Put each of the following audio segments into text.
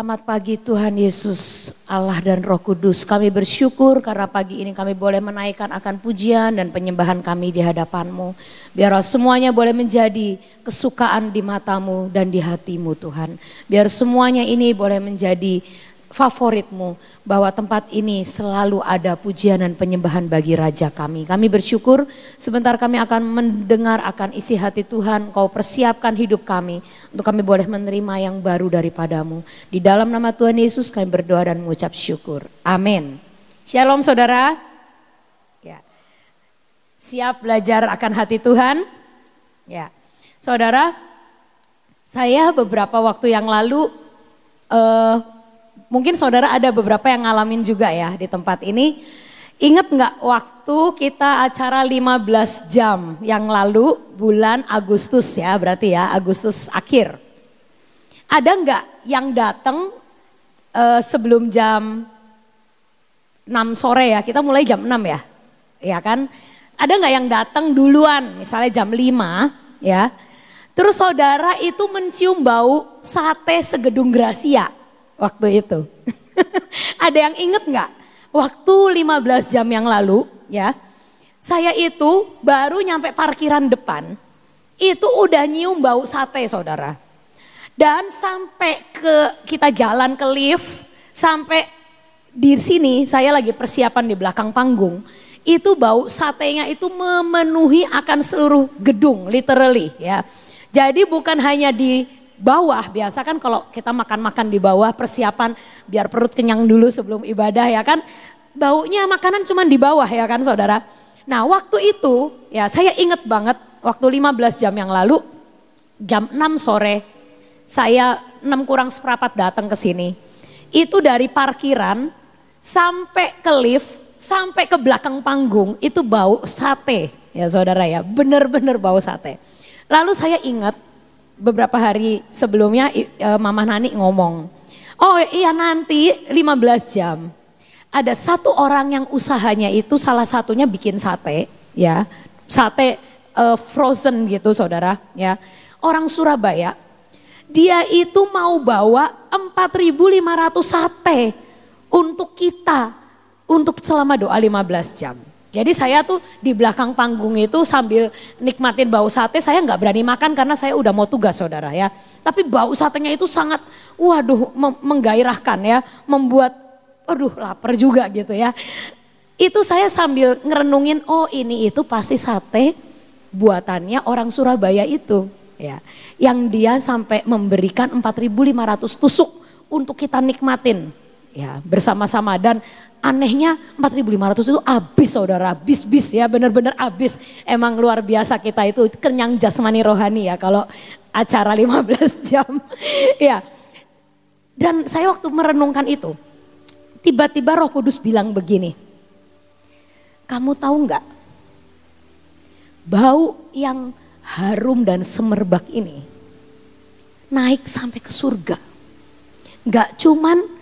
Selamat pagi Tuhan Yesus Allah dan Roh Kudus. Kami bersyukur karena pagi ini kami boleh menaikkan akan pujian dan penyembahan kami di hadapanmu. Biar semuanya boleh menjadi kesukaan di matamu dan di hatimu Tuhan. Biar semuanya ini boleh menjadi favoritmu bahwa tempat ini selalu ada pujian dan penyembahan bagi Raja kami. Kami bersyukur sebentar kami akan mendengar akan isi hati Tuhan. Kau persiapkan hidup kami untuk kami boleh menerima yang baru daripadamu. Di dalam nama Tuhan Yesus kami berdoa dan mengucap syukur. Amin. Shalom saudara. Ya. Siap belajar akan hati Tuhan? Ya. Saudara, saya beberapa waktu yang lalu uh, mungkin saudara ada beberapa yang ngalamin juga ya di tempat ini. Ingat nggak waktu kita acara 15 jam yang lalu bulan Agustus ya berarti ya Agustus akhir. Ada nggak yang datang uh, sebelum jam 6 sore ya kita mulai jam 6 ya ya kan ada nggak yang datang duluan misalnya jam 5 ya terus saudara itu mencium bau sate segedung Gracia waktu itu. Ada yang inget nggak? Waktu 15 jam yang lalu ya, saya itu baru nyampe parkiran depan, itu udah nyium bau sate saudara. Dan sampai ke kita jalan ke lift, sampai di sini saya lagi persiapan di belakang panggung, itu bau satenya itu memenuhi akan seluruh gedung literally ya. Jadi bukan hanya di bawah biasa kan kalau kita makan-makan di bawah persiapan biar perut kenyang dulu sebelum ibadah ya kan. Baunya makanan cuma di bawah ya kan saudara. Nah waktu itu ya saya inget banget waktu 15 jam yang lalu jam 6 sore saya 6 kurang seperapat datang ke sini. Itu dari parkiran sampai ke lift sampai ke belakang panggung itu bau sate ya saudara ya bener-bener bau sate. Lalu saya ingat beberapa hari sebelumnya e, Mama Nani ngomong, oh iya nanti 15 jam. Ada satu orang yang usahanya itu salah satunya bikin sate, ya sate uh, frozen gitu saudara, ya orang Surabaya. Dia itu mau bawa 4.500 sate untuk kita untuk selama doa 15 jam. Jadi saya tuh di belakang panggung itu sambil nikmatin bau sate saya nggak berani makan karena saya udah mau tugas saudara ya. Tapi bau satenya itu sangat waduh menggairahkan ya, membuat aduh lapar juga gitu ya. Itu saya sambil ngerenungin oh ini itu pasti sate buatannya orang Surabaya itu ya. Yang dia sampai memberikan 4.500 tusuk untuk kita nikmatin ya bersama-sama dan anehnya 4.500 itu habis saudara habis bis ya benar-benar habis emang luar biasa kita itu kenyang jasmani rohani ya kalau acara 15 jam ya dan saya waktu merenungkan itu tiba-tiba Roh Kudus bilang begini kamu tahu nggak bau yang harum dan semerbak ini naik sampai ke surga nggak cuman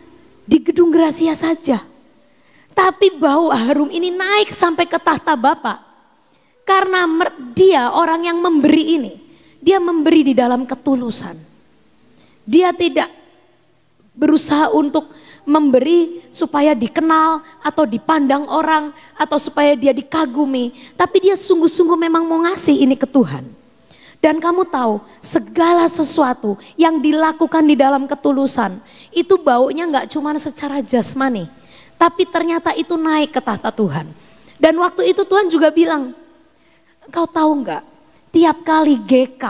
di gedung rahasia saja. Tapi bau harum ini naik sampai ke tahta Bapak. Karena dia orang yang memberi ini. Dia memberi di dalam ketulusan. Dia tidak berusaha untuk memberi supaya dikenal atau dipandang orang atau supaya dia dikagumi. Tapi dia sungguh-sungguh memang mau ngasih ini ke Tuhan. Dan kamu tahu segala sesuatu yang dilakukan di dalam ketulusan itu baunya nggak cuma secara jasmani. Tapi ternyata itu naik ke tahta Tuhan. Dan waktu itu Tuhan juga bilang, kau tahu nggak tiap kali GK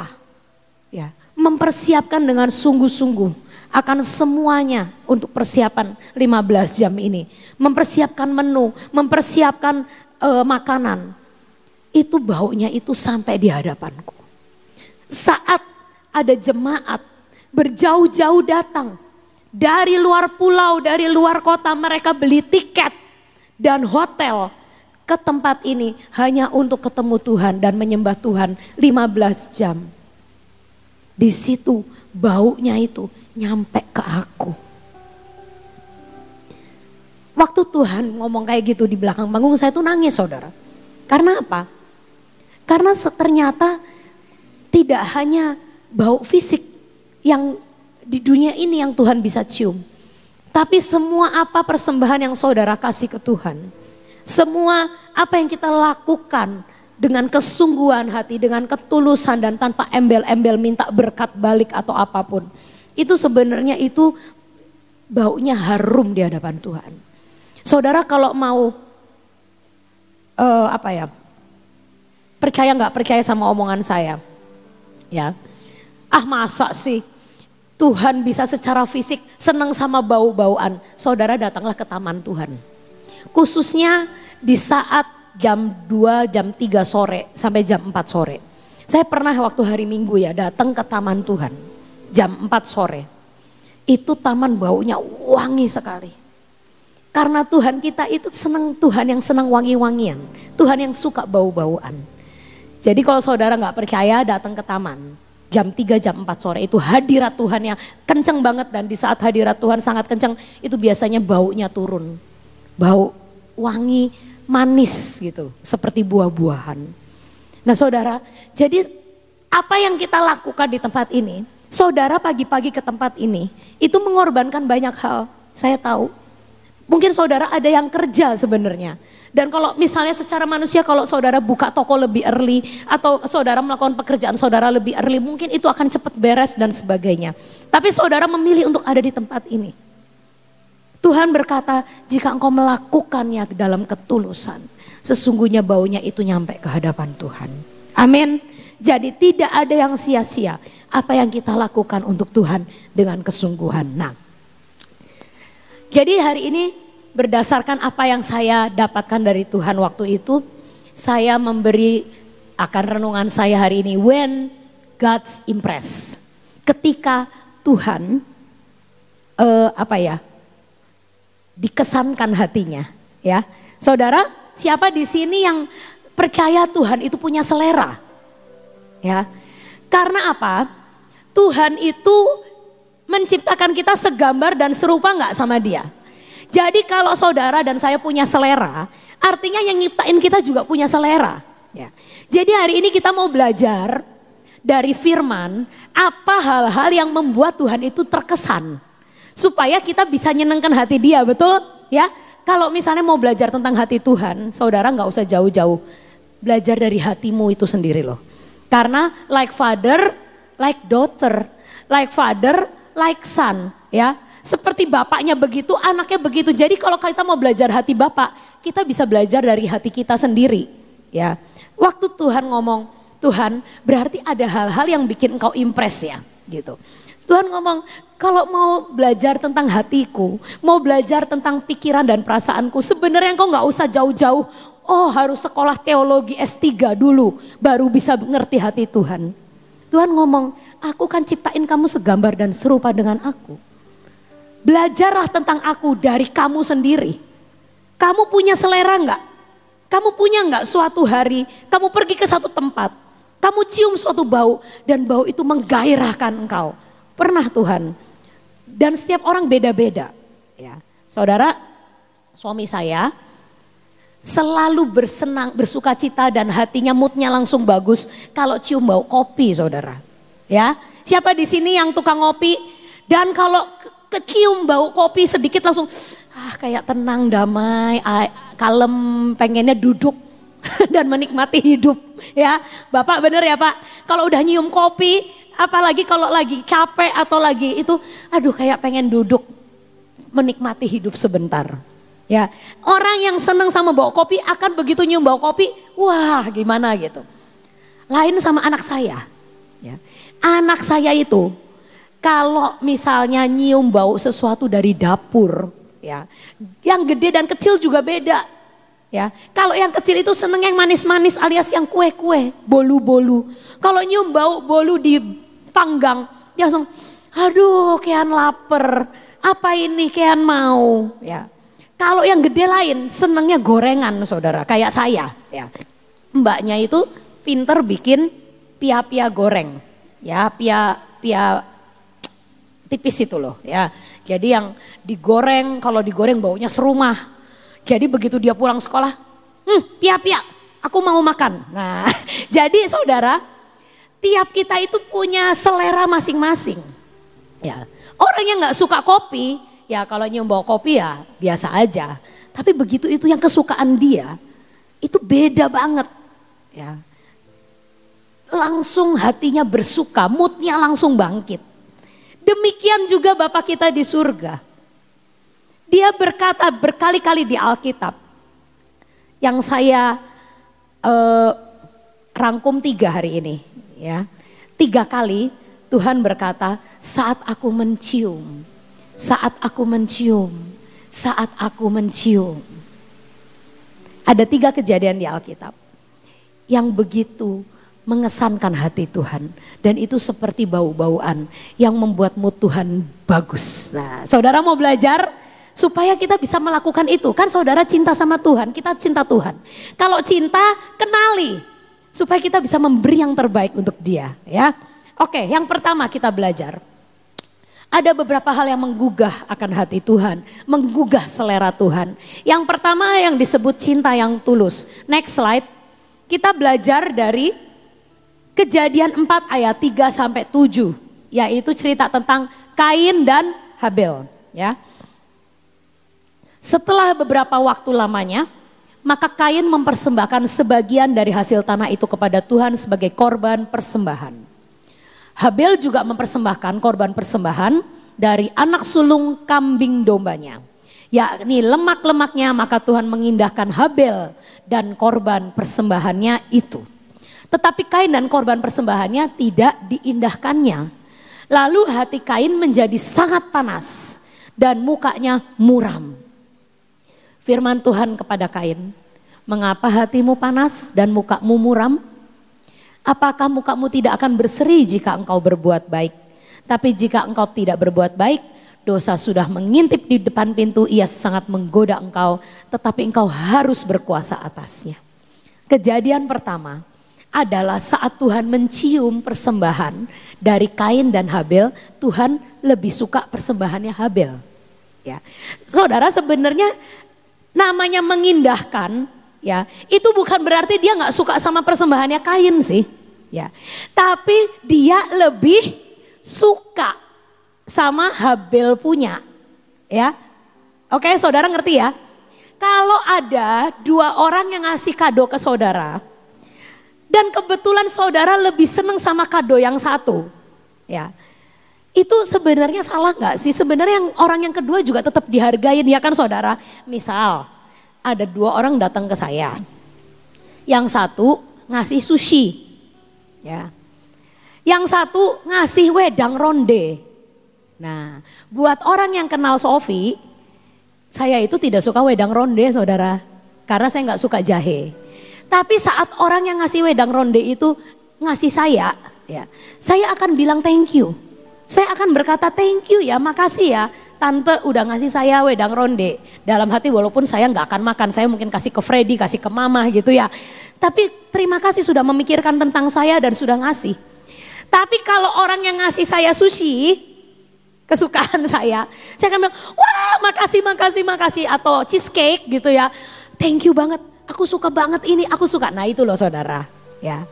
ya, mempersiapkan dengan sungguh-sungguh akan semuanya untuk persiapan 15 jam ini. Mempersiapkan menu, mempersiapkan uh, makanan. Itu baunya itu sampai di hadapanku. Saat ada jemaat berjauh-jauh datang dari luar pulau, dari luar kota, mereka beli tiket dan hotel ke tempat ini hanya untuk ketemu Tuhan dan menyembah Tuhan 15 jam. Di situ baunya itu nyampe ke aku. Waktu Tuhan ngomong kayak gitu di belakang panggung saya tuh nangis saudara. Karena apa? Karena ternyata tidak hanya bau fisik yang di dunia ini yang Tuhan bisa cium. Tapi semua apa persembahan yang saudara kasih ke Tuhan. Semua apa yang kita lakukan dengan kesungguhan hati, dengan ketulusan dan tanpa embel-embel minta berkat balik atau apapun. Itu sebenarnya itu baunya harum di hadapan Tuhan. Saudara kalau mau uh, apa ya percaya nggak percaya sama omongan saya, ya. Ah masa sih Tuhan bisa secara fisik senang sama bau-bauan. Saudara datanglah ke taman Tuhan. Khususnya di saat jam 2, jam 3 sore sampai jam 4 sore. Saya pernah waktu hari Minggu ya datang ke taman Tuhan jam 4 sore. Itu taman baunya wangi sekali. Karena Tuhan kita itu senang Tuhan yang senang wangi-wangian. Tuhan yang suka bau-bauan. Jadi kalau saudara nggak percaya datang ke taman jam 3 jam 4 sore itu hadirat Tuhan yang kenceng banget dan di saat hadirat Tuhan sangat kenceng itu biasanya baunya turun. Bau wangi manis gitu seperti buah-buahan. Nah saudara jadi apa yang kita lakukan di tempat ini saudara pagi-pagi ke tempat ini itu mengorbankan banyak hal saya tahu Mungkin saudara ada yang kerja sebenarnya. Dan kalau misalnya secara manusia kalau saudara buka toko lebih early atau saudara melakukan pekerjaan saudara lebih early mungkin itu akan cepat beres dan sebagainya. Tapi saudara memilih untuk ada di tempat ini. Tuhan berkata, jika engkau melakukannya dalam ketulusan, sesungguhnya baunya itu nyampe ke hadapan Tuhan. Amin. Jadi tidak ada yang sia-sia apa yang kita lakukan untuk Tuhan dengan kesungguhan. Nah, jadi hari ini berdasarkan apa yang saya dapatkan dari Tuhan waktu itu, saya memberi akan renungan saya hari ini when God's impress. Ketika Tuhan uh, apa ya? dikesankan hatinya, ya. Saudara, siapa di sini yang percaya Tuhan itu punya selera? Ya. Karena apa? Tuhan itu menciptakan kita segambar dan serupa nggak sama dia. Jadi kalau saudara dan saya punya selera, artinya yang nyiptain kita juga punya selera. Ya. Jadi hari ini kita mau belajar dari firman apa hal-hal yang membuat Tuhan itu terkesan. Supaya kita bisa nyenengkan hati dia, betul? Ya, kalau misalnya mau belajar tentang hati Tuhan, saudara nggak usah jauh-jauh. Belajar dari hatimu itu sendiri loh. Karena like father, like daughter. Like father, like son, ya. Seperti bapaknya begitu, anaknya begitu. Jadi kalau kita mau belajar hati bapak, kita bisa belajar dari hati kita sendiri, ya. Waktu Tuhan ngomong, Tuhan berarti ada hal-hal yang bikin engkau impres ya, gitu. Tuhan ngomong, kalau mau belajar tentang hatiku, mau belajar tentang pikiran dan perasaanku, sebenarnya engkau nggak usah jauh-jauh. Oh harus sekolah teologi S3 dulu, baru bisa ngerti hati Tuhan. Tuhan ngomong, aku kan ciptain kamu segambar dan serupa dengan aku. Belajarlah tentang aku dari kamu sendiri. Kamu punya selera enggak? Kamu punya enggak suatu hari kamu pergi ke satu tempat, kamu cium suatu bau dan bau itu menggairahkan engkau. Pernah Tuhan. Dan setiap orang beda-beda. Ya, saudara, suami saya selalu bersenang, bersuka cita dan hatinya moodnya langsung bagus kalau cium bau kopi saudara. Ya, siapa di sini yang tukang kopi Dan kalau kecium bau kopi sedikit langsung ah kayak tenang, damai, kalem, pengennya duduk dan menikmati hidup, ya. Bapak bener ya, Pak. Kalau udah nyium kopi, apalagi kalau lagi capek atau lagi itu aduh kayak pengen duduk menikmati hidup sebentar. Ya, orang yang senang sama bau kopi akan begitu nyium bau kopi, wah gimana gitu. Lain sama anak saya. Ya. Anak saya itu kalau misalnya nyium bau sesuatu dari dapur, ya, yang gede dan kecil juga beda. Ya, kalau yang kecil itu seneng yang manis-manis alias yang kue-kue, bolu-bolu. Kalau nyium bau bolu di panggang, dia langsung, aduh, kian lapar. Apa ini kian mau? Ya, kalau yang gede lain senengnya gorengan saudara, kayak saya. Ya. Mbaknya itu pinter bikin pia-pia goreng ya pia pia tipis itu loh ya. Jadi yang digoreng kalau digoreng baunya serumah. Jadi begitu dia pulang sekolah, hmm, pia-pia, aku mau makan. Nah, jadi saudara, tiap kita itu punya selera masing-masing. Ya, orang yang nggak suka kopi, ya kalau nyium bau kopi ya biasa aja. Tapi begitu itu yang kesukaan dia, itu beda banget. Ya, langsung hatinya bersuka, moodnya langsung bangkit. Demikian juga Bapak kita di surga. Dia berkata berkali-kali di Alkitab, yang saya eh, rangkum tiga hari ini, ya tiga kali Tuhan berkata, saat aku mencium, saat aku mencium, saat aku mencium. Ada tiga kejadian di Alkitab yang begitu mengesankan hati Tuhan. Dan itu seperti bau-bauan yang membuat mood Tuhan bagus. Nah, saudara mau belajar? Supaya kita bisa melakukan itu. Kan saudara cinta sama Tuhan, kita cinta Tuhan. Kalau cinta, kenali. Supaya kita bisa memberi yang terbaik untuk dia. ya. Oke, yang pertama kita belajar. Ada beberapa hal yang menggugah akan hati Tuhan, menggugah selera Tuhan. Yang pertama yang disebut cinta yang tulus. Next slide. Kita belajar dari Kejadian 4 ayat 3 sampai 7 yaitu cerita tentang Kain dan Habel ya. Setelah beberapa waktu lamanya maka Kain mempersembahkan sebagian dari hasil tanah itu kepada Tuhan sebagai korban persembahan. Habel juga mempersembahkan korban persembahan dari anak sulung kambing dombanya yakni lemak-lemaknya maka Tuhan mengindahkan Habel dan korban persembahannya itu. Tetapi Kain dan korban persembahannya tidak diindahkannya. Lalu hati Kain menjadi sangat panas dan mukanya muram. Firman Tuhan kepada Kain, "Mengapa hatimu panas dan mukamu muram? Apakah mukamu tidak akan berseri jika engkau berbuat baik? Tapi jika engkau tidak berbuat baik, dosa sudah mengintip di depan pintu, ia sangat menggoda engkau, tetapi engkau harus berkuasa atasnya." Kejadian pertama, adalah saat Tuhan mencium persembahan dari Kain dan Habel, Tuhan lebih suka persembahannya Habel. Ya. Saudara sebenarnya namanya mengindahkan ya, itu bukan berarti dia nggak suka sama persembahannya Kain sih. Ya. Tapi dia lebih suka sama Habel punya. Ya. Oke, saudara ngerti ya? Kalau ada dua orang yang ngasih kado ke saudara, dan kebetulan saudara lebih seneng sama kado yang satu. Ya. Itu sebenarnya salah nggak sih? Sebenarnya yang orang yang kedua juga tetap dihargai, ya kan saudara. Misal ada dua orang datang ke saya. Yang satu ngasih sushi. Ya. Yang satu ngasih wedang ronde. Nah, buat orang yang kenal Sofi, saya itu tidak suka wedang ronde saudara. Karena saya nggak suka jahe. Tapi saat orang yang ngasih wedang ronde itu ngasih saya, ya, saya akan bilang thank you. Saya akan berkata thank you ya, makasih ya. Tante udah ngasih saya wedang ronde. Dalam hati walaupun saya nggak akan makan, saya mungkin kasih ke Freddy, kasih ke mama gitu ya. Tapi terima kasih sudah memikirkan tentang saya dan sudah ngasih. Tapi kalau orang yang ngasih saya sushi, kesukaan saya, saya akan bilang, wah makasih, makasih, makasih. Atau cheesecake gitu ya, thank you banget Aku suka banget ini, aku suka. Nah itu loh saudara. Ya.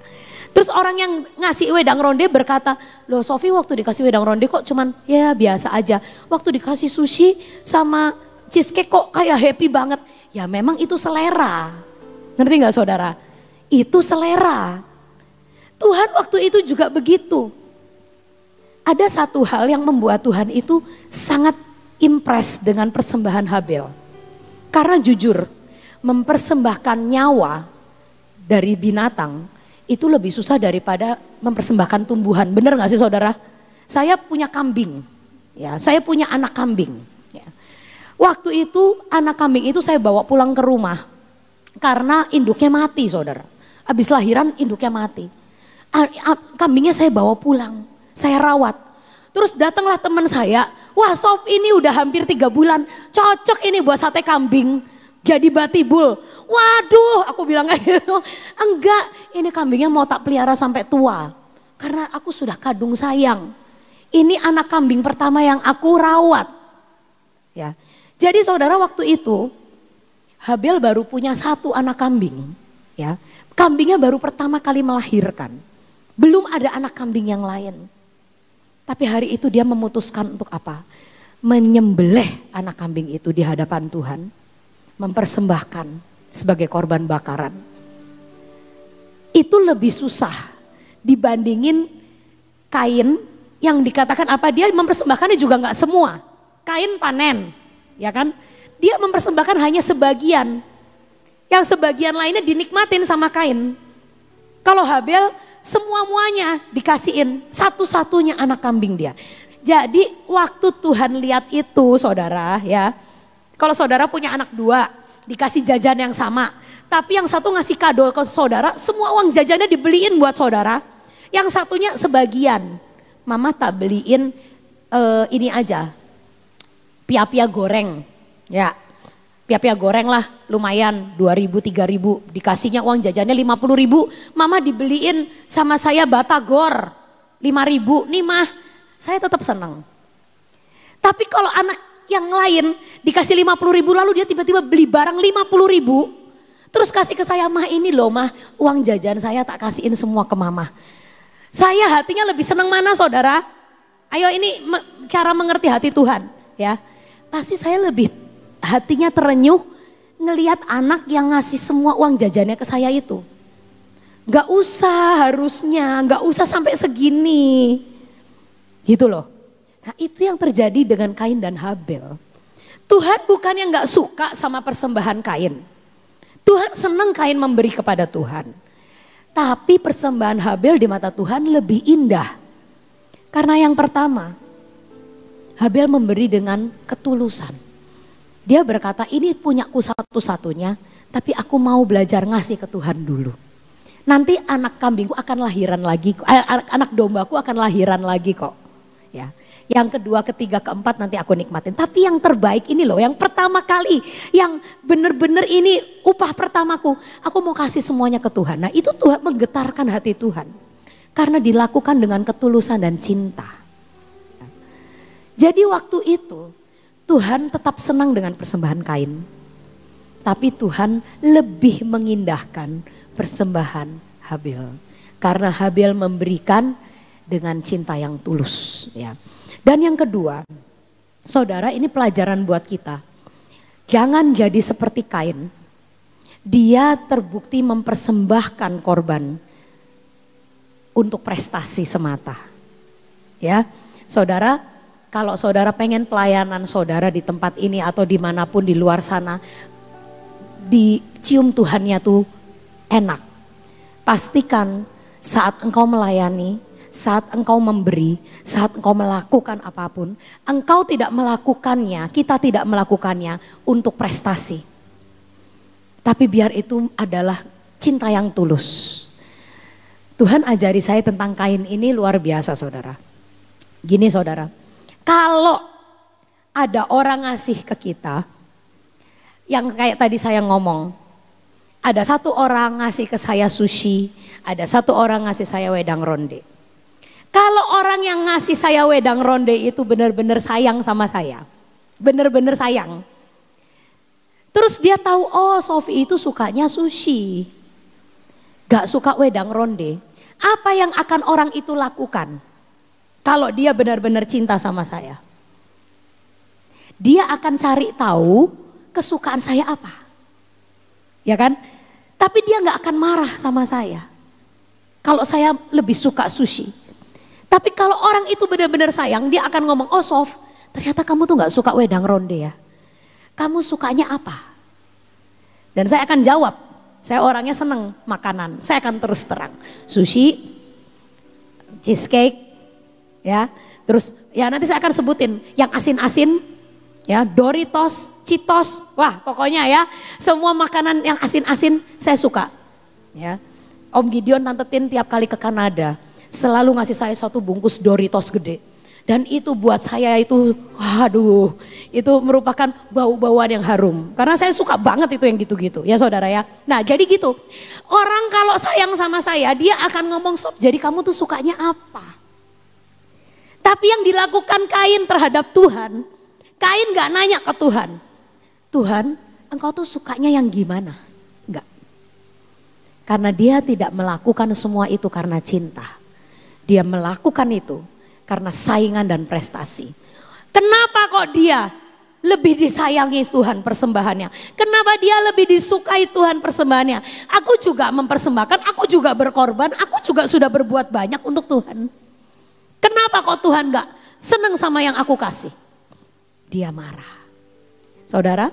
Terus orang yang ngasih wedang ronde berkata, loh Sofi waktu dikasih wedang ronde kok cuman ya biasa aja. Waktu dikasih sushi sama cheesecake kok kayak happy banget. Ya memang itu selera. Ngerti gak saudara? Itu selera. Tuhan waktu itu juga begitu. Ada satu hal yang membuat Tuhan itu sangat impress dengan persembahan Habel. Karena jujur, mempersembahkan nyawa dari binatang itu lebih susah daripada mempersembahkan tumbuhan. Benar nggak sih saudara? Saya punya kambing, ya saya punya anak kambing. Ya. Waktu itu anak kambing itu saya bawa pulang ke rumah karena induknya mati saudara. Abis lahiran induknya mati. Kambingnya saya bawa pulang, saya rawat. Terus datanglah teman saya, wah Sof ini udah hampir tiga bulan, cocok ini buat sate kambing jadi batibul. Waduh, aku bilang kayak gitu. Enggak, ini kambingnya mau tak pelihara sampai tua. Karena aku sudah kadung sayang. Ini anak kambing pertama yang aku rawat. Ya. Jadi saudara waktu itu Habil baru punya satu anak kambing. Ya. Kambingnya baru pertama kali melahirkan. Belum ada anak kambing yang lain. Tapi hari itu dia memutuskan untuk apa? Menyembelih anak kambing itu di hadapan Tuhan mempersembahkan sebagai korban bakaran. Itu lebih susah dibandingin kain yang dikatakan apa dia mempersembahkannya juga nggak semua. Kain panen, ya kan? Dia mempersembahkan hanya sebagian. Yang sebagian lainnya dinikmatin sama kain. Kalau Habel semua-muanya dikasihin satu-satunya anak kambing dia. Jadi waktu Tuhan lihat itu saudara ya kalau saudara punya anak dua, dikasih jajan yang sama. Tapi yang satu ngasih kado ke saudara, semua uang jajannya dibeliin buat saudara. Yang satunya sebagian. Mama tak beliin uh, ini aja, pia-pia goreng. Ya, pia-pia goreng lah lumayan 2000 3000 dikasihnya uang jajannya 50000 mama dibeliin sama saya batagor 5000 nih mah saya tetap senang tapi kalau anak yang lain dikasih 50 ribu lalu dia tiba-tiba beli barang 50 ribu. Terus kasih ke saya, mah ini loh mah uang jajan saya tak kasihin semua ke mama. Saya hatinya lebih senang mana saudara? Ayo ini cara mengerti hati Tuhan ya. Pasti saya lebih hatinya terenyuh ngelihat anak yang ngasih semua uang jajannya ke saya itu. Gak usah harusnya, gak usah sampai segini. Gitu loh. Nah itu yang terjadi dengan Kain dan Habel. Tuhan bukan yang gak suka sama persembahan Kain. Tuhan senang Kain memberi kepada Tuhan. Tapi persembahan Habel di mata Tuhan lebih indah. Karena yang pertama, Habel memberi dengan ketulusan. Dia berkata, ini punyaku satu-satunya, tapi aku mau belajar ngasih ke Tuhan dulu. Nanti anak kambingku akan lahiran lagi, eh, anak dombaku akan lahiran lagi kok yang kedua, ketiga, keempat nanti aku nikmatin. Tapi yang terbaik ini loh, yang pertama kali, yang bener-bener ini upah pertamaku. Aku mau kasih semuanya ke Tuhan. Nah itu Tuhan menggetarkan hati Tuhan. Karena dilakukan dengan ketulusan dan cinta. Jadi waktu itu Tuhan tetap senang dengan persembahan kain. Tapi Tuhan lebih mengindahkan persembahan Habil. Karena Habil memberikan dengan cinta yang tulus ya. Dan yang kedua, saudara ini pelajaran buat kita. Jangan jadi seperti kain. Dia terbukti mempersembahkan korban untuk prestasi semata. Ya, saudara, kalau saudara pengen pelayanan saudara di tempat ini atau dimanapun di luar sana, dicium Tuhannya tuh enak. Pastikan saat engkau melayani, saat engkau memberi, saat engkau melakukan apapun, engkau tidak melakukannya, kita tidak melakukannya untuk prestasi. Tapi biar itu adalah cinta yang tulus. Tuhan ajari saya tentang kain ini luar biasa saudara. Gini saudara, kalau ada orang ngasih ke kita, yang kayak tadi saya ngomong, ada satu orang ngasih ke saya sushi, ada satu orang ngasih saya wedang ronde kalau orang yang ngasih saya wedang ronde itu benar-benar sayang sama saya. Benar-benar sayang. Terus dia tahu, oh Sofi itu sukanya sushi. Gak suka wedang ronde. Apa yang akan orang itu lakukan? Kalau dia benar-benar cinta sama saya. Dia akan cari tahu kesukaan saya apa. Ya kan? Tapi dia gak akan marah sama saya. Kalau saya lebih suka sushi. Tapi kalau orang itu benar-benar sayang, dia akan ngomong, oh Sof, ternyata kamu tuh gak suka wedang ronde ya. Kamu sukanya apa? Dan saya akan jawab, saya orangnya seneng makanan, saya akan terus terang. Sushi, cheesecake, ya. Terus ya nanti saya akan sebutin yang asin-asin, ya Doritos, Citos, wah pokoknya ya semua makanan yang asin-asin saya suka. Ya, Om Gideon Tante tiap kali ke Kanada selalu ngasih saya satu bungkus Doritos gede. Dan itu buat saya itu, aduh, itu merupakan bau-bauan yang harum. Karena saya suka banget itu yang gitu-gitu, ya saudara ya. Nah jadi gitu, orang kalau sayang sama saya, dia akan ngomong, sob jadi kamu tuh sukanya apa? Tapi yang dilakukan Kain terhadap Tuhan, Kain gak nanya ke Tuhan. Tuhan, engkau tuh sukanya yang gimana? Enggak. Karena dia tidak melakukan semua itu karena cinta dia melakukan itu karena saingan dan prestasi. Kenapa kok dia lebih disayangi Tuhan persembahannya? Kenapa dia lebih disukai Tuhan persembahannya? Aku juga mempersembahkan, aku juga berkorban, aku juga sudah berbuat banyak untuk Tuhan. Kenapa kok Tuhan gak senang sama yang aku kasih? Dia marah. Saudara,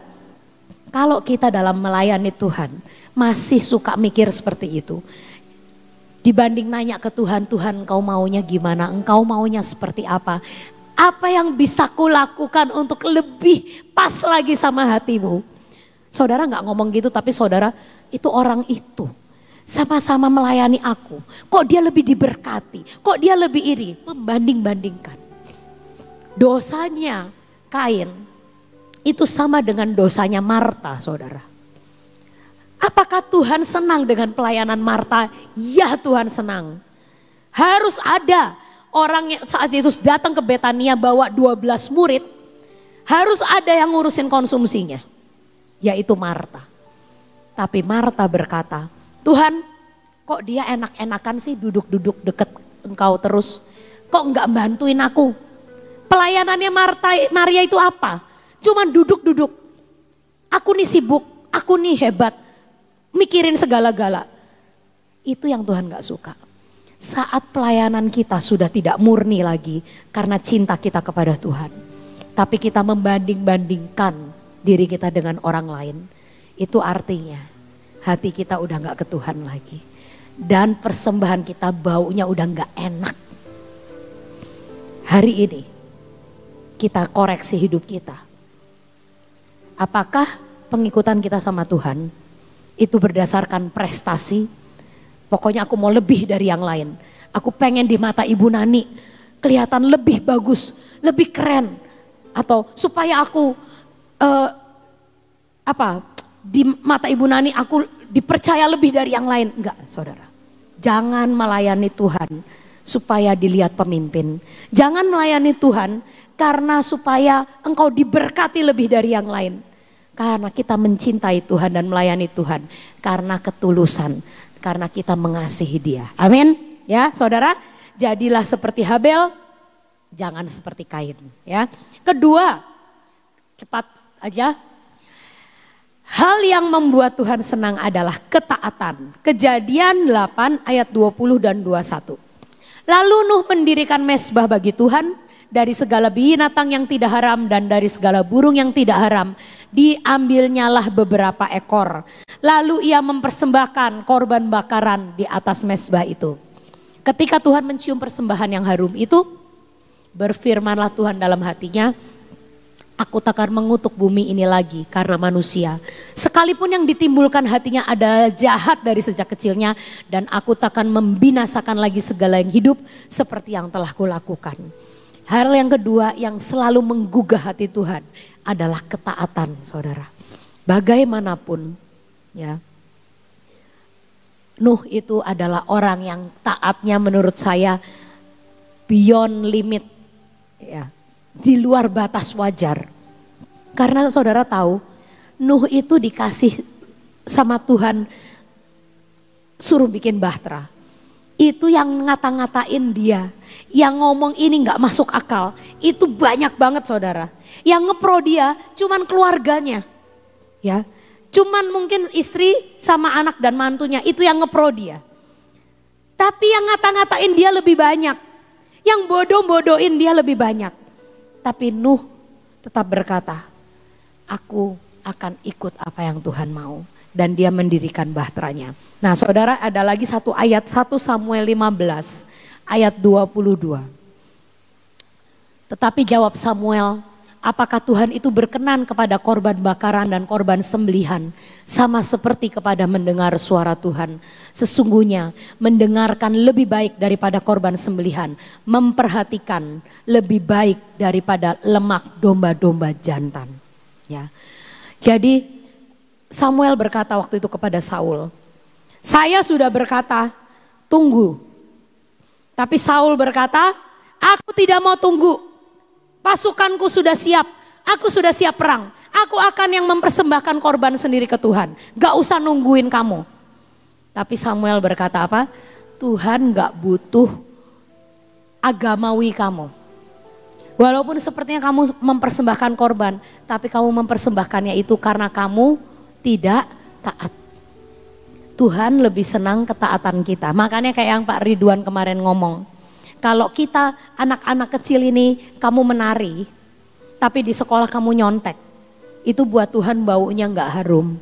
kalau kita dalam melayani Tuhan masih suka mikir seperti itu, Dibanding nanya ke Tuhan, Tuhan engkau maunya gimana, engkau maunya seperti apa. Apa yang bisa kulakukan untuk lebih pas lagi sama hatimu. Saudara Gak ngomong gitu tapi saudara itu orang itu. Sama-sama melayani aku. Kok dia lebih diberkati, kok dia lebih iri. Membanding-bandingkan. Dosanya Kain itu sama dengan dosanya Marta saudara. Apakah Tuhan senang dengan pelayanan Marta? Ya Tuhan senang. Harus ada orang yang saat Yesus datang ke Betania bawa 12 murid. Harus ada yang ngurusin konsumsinya. Yaitu Marta. Tapi Marta berkata, Tuhan kok dia enak-enakan sih duduk-duduk deket engkau terus. Kok enggak bantuin aku? Pelayanannya Marta, Maria itu apa? Cuman duduk-duduk. Aku nih sibuk, aku nih hebat mikirin segala-gala. Itu yang Tuhan gak suka. Saat pelayanan kita sudah tidak murni lagi karena cinta kita kepada Tuhan. Tapi kita membanding-bandingkan diri kita dengan orang lain. Itu artinya hati kita udah gak ke Tuhan lagi. Dan persembahan kita baunya udah gak enak. Hari ini kita koreksi hidup kita. Apakah pengikutan kita sama Tuhan itu berdasarkan prestasi. Pokoknya aku mau lebih dari yang lain. Aku pengen di mata Ibu Nani kelihatan lebih bagus, lebih keren, atau supaya aku uh, apa di mata Ibu Nani aku dipercaya lebih dari yang lain. Enggak, saudara. Jangan melayani Tuhan supaya dilihat pemimpin. Jangan melayani Tuhan karena supaya engkau diberkati lebih dari yang lain karena kita mencintai Tuhan dan melayani Tuhan. Karena ketulusan. Karena kita mengasihi dia. Amin. Ya saudara. Jadilah seperti Habel. Jangan seperti Kain. Ya. Kedua. Cepat aja. Hal yang membuat Tuhan senang adalah ketaatan. Kejadian 8 ayat 20 dan 21. Lalu Nuh mendirikan mesbah bagi Tuhan dari segala binatang yang tidak haram dan dari segala burung yang tidak haram. Diambilnyalah beberapa ekor. Lalu ia mempersembahkan korban bakaran di atas mesbah itu. Ketika Tuhan mencium persembahan yang harum itu, berfirmanlah Tuhan dalam hatinya, Aku tak akan mengutuk bumi ini lagi karena manusia. Sekalipun yang ditimbulkan hatinya ada jahat dari sejak kecilnya. Dan aku tak akan membinasakan lagi segala yang hidup seperti yang telah kulakukan. Hal yang kedua yang selalu menggugah hati Tuhan adalah ketaatan saudara. Bagaimanapun ya Nuh itu adalah orang yang taatnya menurut saya beyond limit ya di luar batas wajar. Karena saudara tahu, Nuh itu dikasih sama Tuhan suruh bikin bahtera. Itu yang ngata-ngatain dia, yang ngomong ini nggak masuk akal, itu banyak banget saudara. Yang ngepro dia cuman keluarganya, ya. Cuman mungkin istri sama anak dan mantunya itu yang ngepro dia. Tapi yang ngata-ngatain dia lebih banyak. Yang bodoh-bodohin dia lebih banyak. Tapi Nuh tetap berkata, aku akan ikut apa yang Tuhan mau. Dan dia mendirikan bahteranya. Nah saudara ada lagi satu ayat 1 Samuel 15 ayat 22. Tetapi jawab Samuel, apakah Tuhan itu berkenan kepada korban bakaran dan korban sembelihan sama seperti kepada mendengar suara Tuhan. Sesungguhnya mendengarkan lebih baik daripada korban sembelihan, memperhatikan lebih baik daripada lemak domba-domba jantan. Ya. Jadi Samuel berkata waktu itu kepada Saul, "Saya sudah berkata, tunggu." Tapi Saul berkata, "Aku tidak mau tunggu." Pasukanku sudah siap, aku sudah siap perang. Aku akan yang mempersembahkan korban sendiri ke Tuhan. Gak usah nungguin kamu. Tapi Samuel berkata apa? Tuhan gak butuh agamawi kamu. Walaupun sepertinya kamu mempersembahkan korban, tapi kamu mempersembahkannya itu karena kamu tidak taat. Tuhan lebih senang ketaatan kita. Makanya kayak yang Pak Ridwan kemarin ngomong, kalau kita anak-anak kecil ini kamu menari, tapi di sekolah kamu nyontek, itu buat Tuhan baunya nggak harum.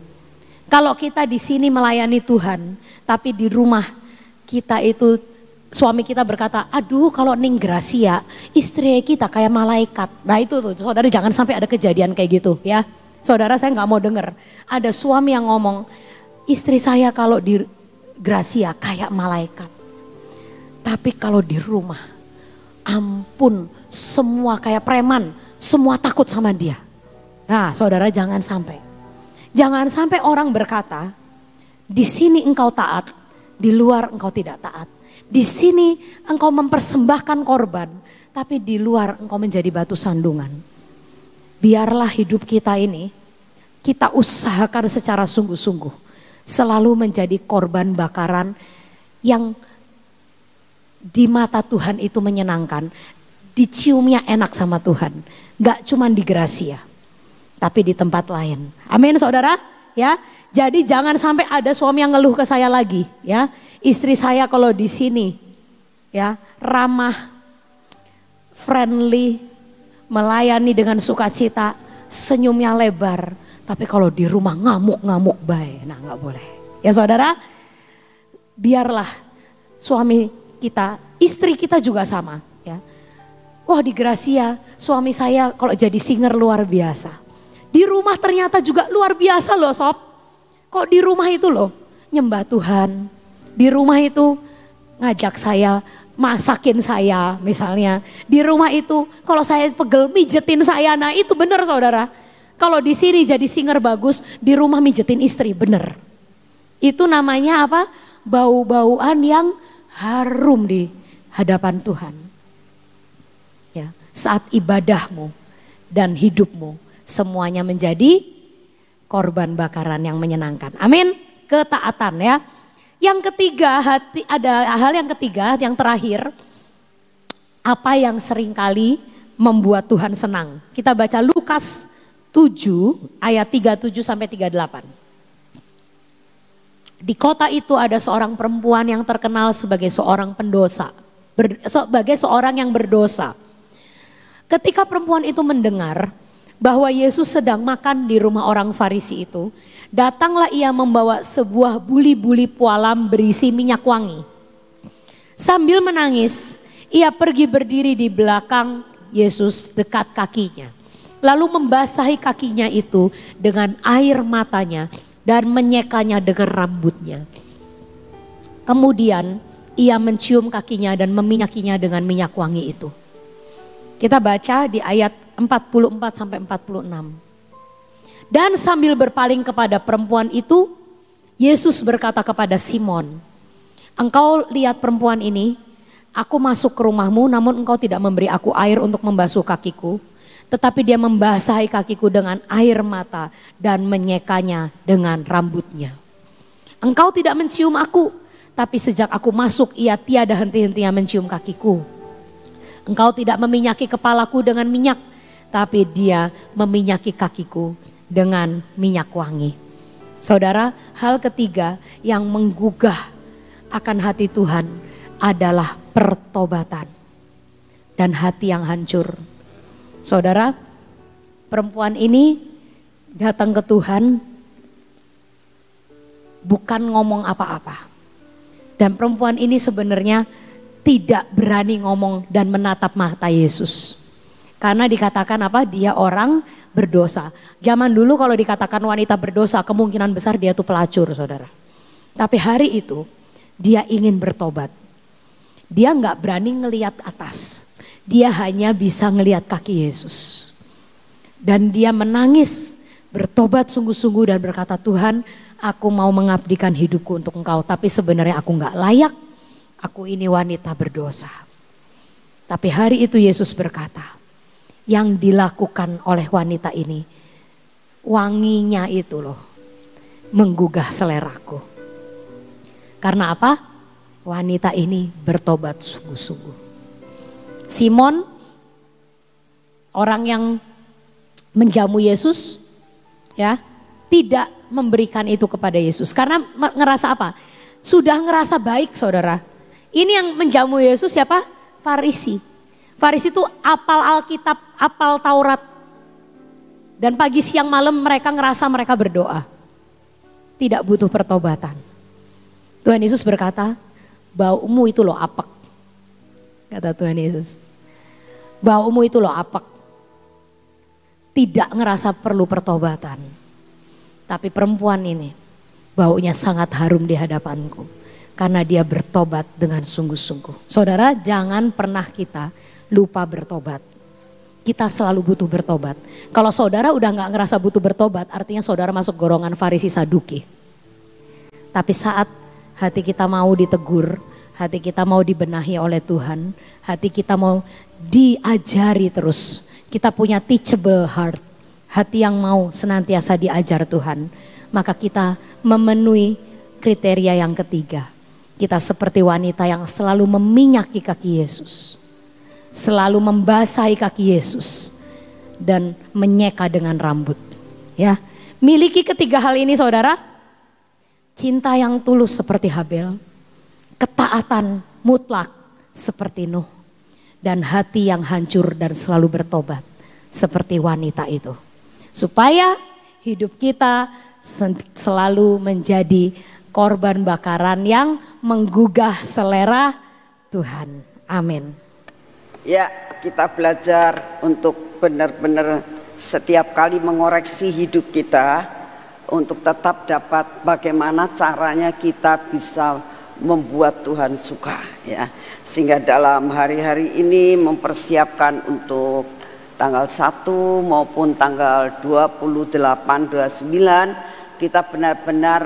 Kalau kita di sini melayani Tuhan, tapi di rumah kita itu suami kita berkata, aduh kalau Ning Gracia, istri kita kayak malaikat. Nah itu tuh, saudara jangan sampai ada kejadian kayak gitu ya. Saudara saya nggak mau dengar ada suami yang ngomong, istri saya kalau di Gracia kayak malaikat. Tapi kalau di rumah, ampun semua kayak preman, semua takut sama dia. Nah saudara jangan sampai. Jangan sampai orang berkata, di sini engkau taat, di luar engkau tidak taat. Di sini engkau mempersembahkan korban, tapi di luar engkau menjadi batu sandungan. Biarlah hidup kita ini, kita usahakan secara sungguh-sungguh. Selalu menjadi korban bakaran yang di mata Tuhan itu menyenangkan, diciumnya enak sama Tuhan. Gak cuma di Gracia, tapi di tempat lain. Amin saudara, ya. Jadi jangan sampai ada suami yang ngeluh ke saya lagi, ya. Istri saya kalau di sini, ya, ramah, friendly, melayani dengan sukacita, senyumnya lebar. Tapi kalau di rumah ngamuk-ngamuk baik, nah nggak boleh. Ya saudara, biarlah suami kita, istri kita juga sama. Ya. Wah di Gracia suami saya kalau jadi singer luar biasa. Di rumah ternyata juga luar biasa loh sob. Kok di rumah itu loh nyembah Tuhan. Di rumah itu ngajak saya masakin saya misalnya. Di rumah itu kalau saya pegel mijetin saya. Nah itu benar saudara. Kalau di sini jadi singer bagus, di rumah mijetin istri bener. Itu namanya apa? Bau-bauan yang harum di hadapan Tuhan. Ya, saat ibadahmu dan hidupmu semuanya menjadi korban bakaran yang menyenangkan. Amin. Ketaatan ya. Yang ketiga, hati ada hal yang ketiga, yang terakhir. Apa yang seringkali membuat Tuhan senang. Kita baca Lukas 7 ayat 37 sampai 38. Di kota itu ada seorang perempuan yang terkenal sebagai seorang pendosa, ber, sebagai seorang yang berdosa. Ketika perempuan itu mendengar bahwa Yesus sedang makan di rumah orang Farisi itu, datanglah ia membawa sebuah buli-buli pualam berisi minyak wangi. Sambil menangis, ia pergi berdiri di belakang Yesus dekat kakinya. Lalu membasahi kakinya itu dengan air matanya dan menyekanya dengan rambutnya. Kemudian ia mencium kakinya dan meminyakinya dengan minyak wangi itu. Kita baca di ayat 44 sampai 46. Dan sambil berpaling kepada perempuan itu, Yesus berkata kepada Simon, "Engkau lihat perempuan ini, aku masuk ke rumahmu namun engkau tidak memberi aku air untuk membasuh kakiku." Tetapi dia membasahi kakiku dengan air mata dan menyekanya dengan rambutnya. Engkau tidak mencium aku, tapi sejak aku masuk ia tiada henti-hentinya mencium kakiku. Engkau tidak meminyaki kepalaku dengan minyak, tapi dia meminyaki kakiku dengan minyak wangi. Saudara, hal ketiga yang menggugah akan hati Tuhan adalah pertobatan dan hati yang hancur. Saudara, perempuan ini datang ke Tuhan bukan ngomong apa-apa. Dan perempuan ini sebenarnya tidak berani ngomong dan menatap mata Yesus. Karena dikatakan apa? Dia orang berdosa. Zaman dulu kalau dikatakan wanita berdosa, kemungkinan besar dia itu pelacur, Saudara. Tapi hari itu dia ingin bertobat. Dia nggak berani ngeliat atas. Dia hanya bisa ngelihat kaki Yesus. Dan dia menangis, bertobat sungguh-sungguh dan berkata, Tuhan aku mau mengabdikan hidupku untuk engkau. Tapi sebenarnya aku nggak layak, aku ini wanita berdosa. Tapi hari itu Yesus berkata, yang dilakukan oleh wanita ini, wanginya itu loh, menggugah seleraku. Karena apa? Wanita ini bertobat sungguh-sungguh. Simon, orang yang menjamu Yesus, ya tidak memberikan itu kepada Yesus karena ngerasa apa? Sudah ngerasa baik, saudara. Ini yang menjamu Yesus siapa? Farisi. Farisi itu apal Alkitab, apal Taurat. Dan pagi siang malam mereka ngerasa mereka berdoa. Tidak butuh pertobatan. Tuhan Yesus berkata, baumu itu loh apek kata Tuhan Yesus. Baumu itu loh apek. Tidak ngerasa perlu pertobatan. Tapi perempuan ini baunya sangat harum di hadapanku. Karena dia bertobat dengan sungguh-sungguh. Saudara jangan pernah kita lupa bertobat. Kita selalu butuh bertobat. Kalau saudara udah nggak ngerasa butuh bertobat, artinya saudara masuk gorongan Farisi Saduki. Tapi saat hati kita mau ditegur, hati kita mau dibenahi oleh Tuhan, hati kita mau diajari terus. Kita punya teachable heart, hati yang mau senantiasa diajar Tuhan. Maka kita memenuhi kriteria yang ketiga. Kita seperti wanita yang selalu meminyaki kaki Yesus. Selalu membasahi kaki Yesus dan menyeka dengan rambut. Ya, miliki ketiga hal ini saudara. Cinta yang tulus seperti Habel, ketaatan mutlak seperti Nuh dan hati yang hancur dan selalu bertobat seperti wanita itu. Supaya hidup kita selalu menjadi korban bakaran yang menggugah selera Tuhan. Amin. Ya, kita belajar untuk benar-benar setiap kali mengoreksi hidup kita untuk tetap dapat bagaimana caranya kita bisa membuat Tuhan suka ya sehingga dalam hari-hari ini mempersiapkan untuk tanggal 1 maupun tanggal 28 29 kita benar-benar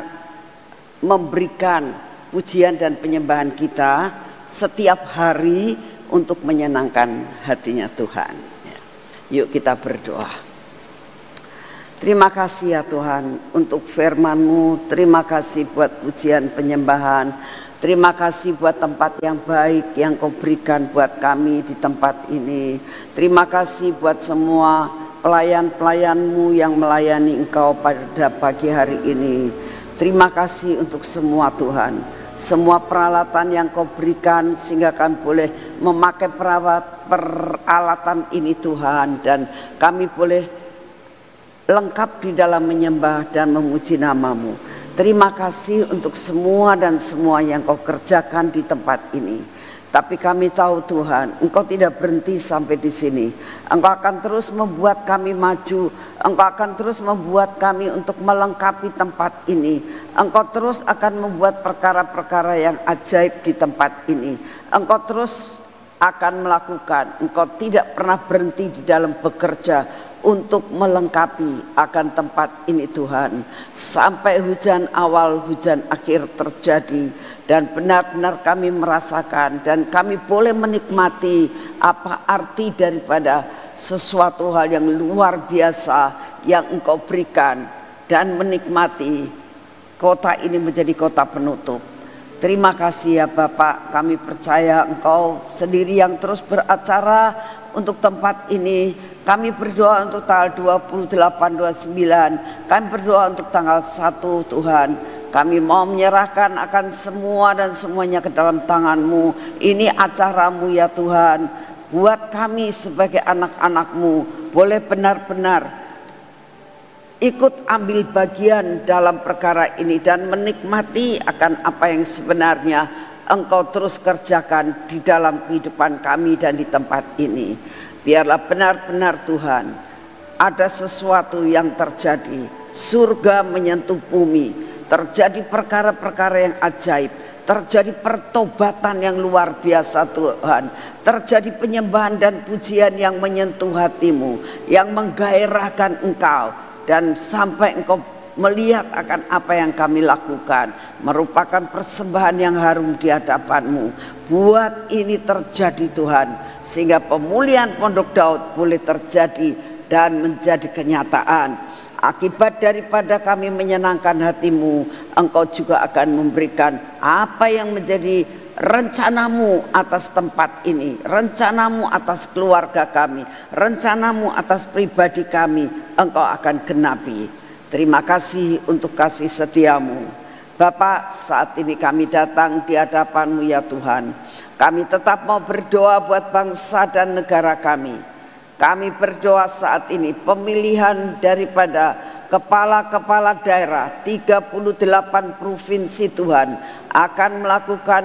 memberikan pujian dan penyembahan kita setiap hari untuk menyenangkan hatinya Tuhan ya. yuk kita berdoa Terima kasih ya Tuhan untuk firman-Mu, terima kasih buat pujian penyembahan, Terima kasih buat tempat yang baik yang kau berikan buat kami di tempat ini. Terima kasih buat semua pelayan-pelayanmu yang melayani engkau pada pagi hari ini. Terima kasih untuk semua Tuhan. Semua peralatan yang kau berikan sehingga kami boleh memakai perawat, peralatan ini Tuhan. Dan kami boleh lengkap di dalam menyembah dan memuji namamu. Terima kasih untuk semua dan semua yang kau kerjakan di tempat ini. Tapi kami tahu Tuhan, Engkau tidak berhenti sampai di sini. Engkau akan terus membuat kami maju. Engkau akan terus membuat kami untuk melengkapi tempat ini. Engkau terus akan membuat perkara-perkara yang ajaib di tempat ini. Engkau terus akan melakukan. Engkau tidak pernah berhenti di dalam bekerja untuk melengkapi akan tempat ini Tuhan sampai hujan awal hujan akhir terjadi dan benar-benar kami merasakan dan kami boleh menikmati apa arti daripada sesuatu hal yang luar biasa yang engkau berikan dan menikmati kota ini menjadi kota penutup terima kasih ya Bapak kami percaya engkau sendiri yang terus beracara untuk tempat ini kami berdoa untuk tanggal 28, 29. Kami berdoa untuk tanggal 1 Tuhan. Kami mau menyerahkan akan semua dan semuanya ke dalam tanganmu. Ini acaramu ya Tuhan. Buat kami sebagai anak-anakmu boleh benar-benar ikut ambil bagian dalam perkara ini dan menikmati akan apa yang sebenarnya engkau terus kerjakan di dalam kehidupan kami dan di tempat ini. Biarlah benar-benar Tuhan ada sesuatu yang terjadi. Surga menyentuh bumi, terjadi perkara-perkara yang ajaib, terjadi pertobatan yang luar biasa Tuhan, terjadi penyembahan dan pujian yang menyentuh hatimu, yang menggairahkan engkau dan sampai engkau melihat akan apa yang kami lakukan merupakan persembahan yang harum di hadapanmu buat ini terjadi Tuhan sehingga pemulihan pondok Daud boleh terjadi dan menjadi kenyataan akibat daripada kami menyenangkan hatimu engkau juga akan memberikan apa yang menjadi rencanamu atas tempat ini rencanamu atas keluarga kami rencanamu atas pribadi kami engkau akan genapi Terima kasih untuk kasih setiamu. Bapak, saat ini kami datang di hadapanmu ya Tuhan. Kami tetap mau berdoa buat bangsa dan negara kami. Kami berdoa saat ini pemilihan daripada kepala-kepala daerah 38 provinsi Tuhan akan melakukan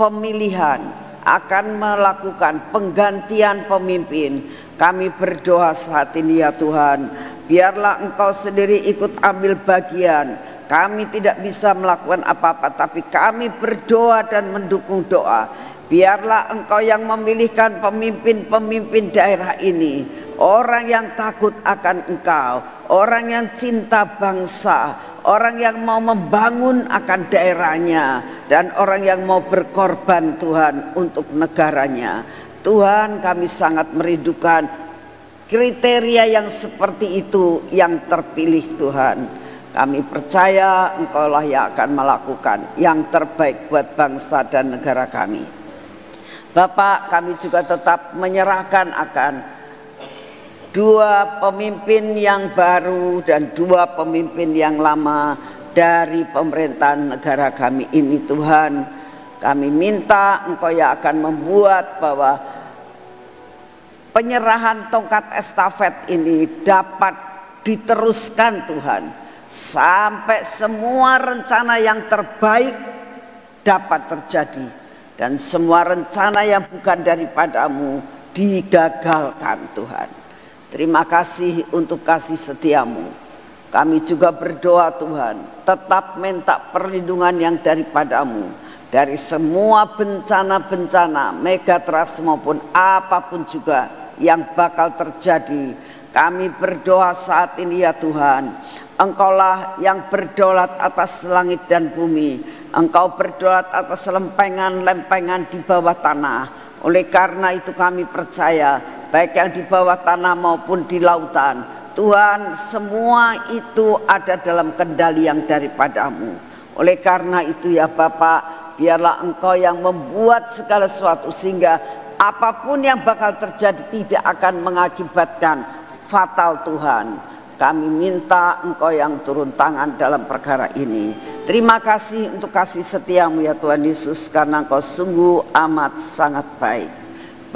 pemilihan, akan melakukan penggantian pemimpin. Kami berdoa saat ini ya Tuhan biarlah engkau sendiri ikut ambil bagian kami tidak bisa melakukan apa-apa tapi kami berdoa dan mendukung doa biarlah engkau yang memilihkan pemimpin-pemimpin daerah ini orang yang takut akan engkau orang yang cinta bangsa orang yang mau membangun akan daerahnya dan orang yang mau berkorban Tuhan untuk negaranya Tuhan kami sangat merindukan kriteria yang seperti itu yang terpilih Tuhan. Kami percaya Engkau lah yang akan melakukan yang terbaik buat bangsa dan negara kami. Bapak, kami juga tetap menyerahkan akan dua pemimpin yang baru dan dua pemimpin yang lama dari pemerintahan negara kami ini Tuhan. Kami minta Engkau yang akan membuat bahwa penyerahan tongkat estafet ini dapat diteruskan Tuhan sampai semua rencana yang terbaik dapat terjadi dan semua rencana yang bukan daripadamu digagalkan Tuhan. Terima kasih untuk kasih setiamu. Kami juga berdoa Tuhan, tetap minta perlindungan yang daripadamu dari semua bencana-bencana, megatras maupun apapun juga yang bakal terjadi. Kami berdoa saat ini ya Tuhan, Engkaulah yang berdolat atas langit dan bumi, Engkau berdolat atas lempengan-lempengan di bawah tanah. Oleh karena itu kami percaya, baik yang di bawah tanah maupun di lautan, Tuhan semua itu ada dalam kendali yang daripadamu Oleh karena itu ya Bapak Biarlah engkau yang membuat segala sesuatu Sehingga Apapun yang bakal terjadi tidak akan mengakibatkan fatal Tuhan. Kami minta Engkau yang turun tangan dalam perkara ini. Terima kasih untuk kasih setiamu ya Tuhan Yesus karena Engkau sungguh amat sangat baik.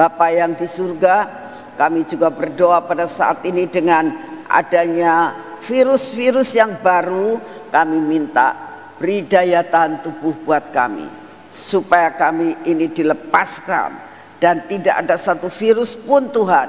Bapak yang di surga, kami juga berdoa pada saat ini dengan adanya virus-virus yang baru, kami minta beri daya tahan tubuh buat kami supaya kami ini dilepaskan dan tidak ada satu virus pun Tuhan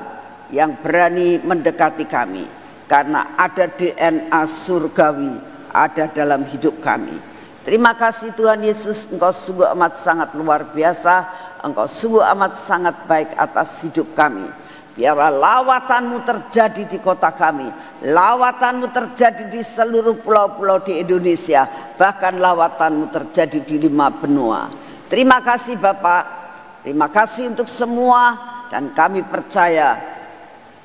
yang berani mendekati kami karena ada DNA surgawi ada dalam hidup kami. Terima kasih Tuhan Yesus, Engkau sungguh amat sangat luar biasa, Engkau sungguh amat sangat baik atas hidup kami. Biarlah lawatanmu terjadi di kota kami, lawatanmu terjadi di seluruh pulau-pulau di Indonesia, bahkan lawatanmu terjadi di lima benua. Terima kasih Bapak, Terima kasih untuk semua dan kami percaya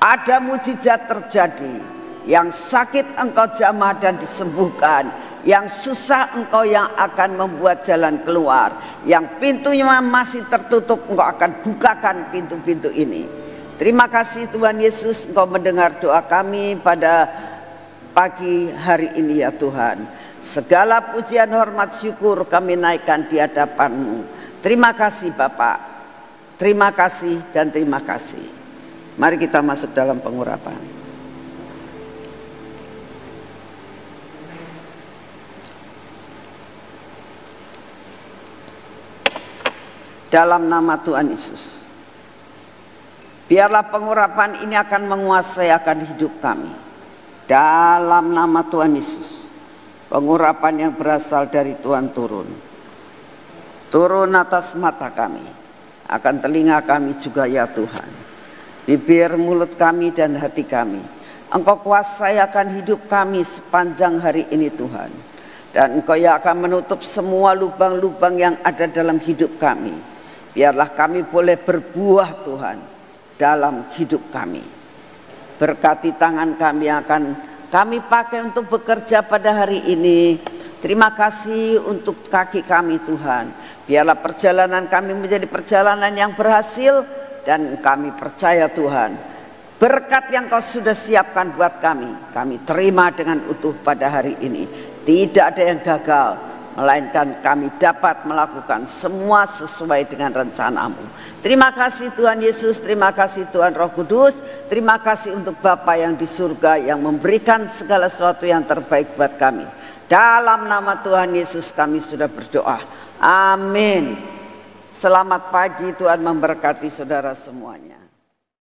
ada mujizat terjadi. Yang sakit engkau jamah dan disembuhkan. Yang susah engkau yang akan membuat jalan keluar. Yang pintunya masih tertutup engkau akan bukakan pintu-pintu ini. Terima kasih Tuhan Yesus engkau mendengar doa kami pada pagi hari ini ya Tuhan. Segala pujian hormat syukur kami naikkan di hadapanmu. Terima kasih Bapak. Terima kasih dan terima kasih. Mari kita masuk dalam pengurapan. Dalam nama Tuhan Yesus. Biarlah pengurapan ini akan menguasai akan hidup kami. Dalam nama Tuhan Yesus. Pengurapan yang berasal dari Tuhan turun. Turun atas mata kami akan telinga kami juga ya Tuhan. Bibir mulut kami dan hati kami. Engkau kuasai akan hidup kami sepanjang hari ini Tuhan. Dan engkau yang akan menutup semua lubang-lubang yang ada dalam hidup kami. Biarlah kami boleh berbuah Tuhan dalam hidup kami. Berkati tangan kami yang akan kami pakai untuk bekerja pada hari ini. Terima kasih untuk kaki kami Tuhan Biarlah perjalanan kami menjadi perjalanan yang berhasil dan kami percaya Tuhan. Berkat yang kau sudah siapkan buat kami, kami terima dengan utuh pada hari ini. Tidak ada yang gagal, melainkan kami dapat melakukan semua sesuai dengan rencanamu. Terima kasih Tuhan Yesus, terima kasih Tuhan Roh Kudus, terima kasih untuk Bapa yang di surga yang memberikan segala sesuatu yang terbaik buat kami. Dalam nama Tuhan Yesus kami sudah berdoa. Amin. Selamat pagi, Tuhan memberkati saudara semuanya.